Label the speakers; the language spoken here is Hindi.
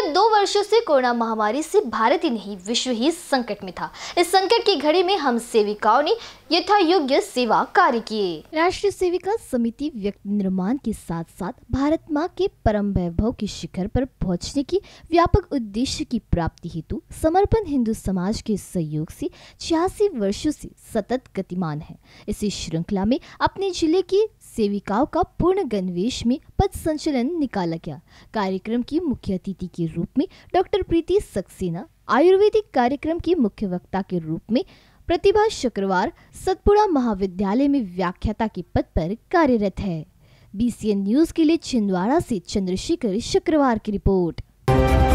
Speaker 1: विगत दो वर्षों से कोरोना महामारी से भारत ही नहीं विश्व ही संकट में था इस संकट की घड़ी में हम सेविकाओं ने यथा योग्य सेवा कार्य किए राष्ट्रीय सेविका समिति व्यक्ति निर्माण के साथ साथ भारत माँ के परम वैभव के शिखर पर पहुँचने की व्यापक उद्देश्य की प्राप्ति हेतु समर्पण हिंदू समाज के सहयोग से छियासी वर्षों से सतत गतिमान है इसी श्रृंखला में अपने जिले के सेविकाओं का पूर्ण गणवेश में पद संचलन निकाला गया कार्यक्रम की मुख्य अतिथि के रूप में डॉक्टर प्रीति सक्सेना आयुर्वेदिक कार्यक्रम के मुख्य वक्ता के रूप में प्रतिभा शुक्रवार सतपुड़ा महाविद्यालय में व्याख्याता के पद पर कार्यरत है बीसीएन न्यूज के लिए छिंदवाड़ा से चंद्रशेखर शुक्रवार की रिपोर्ट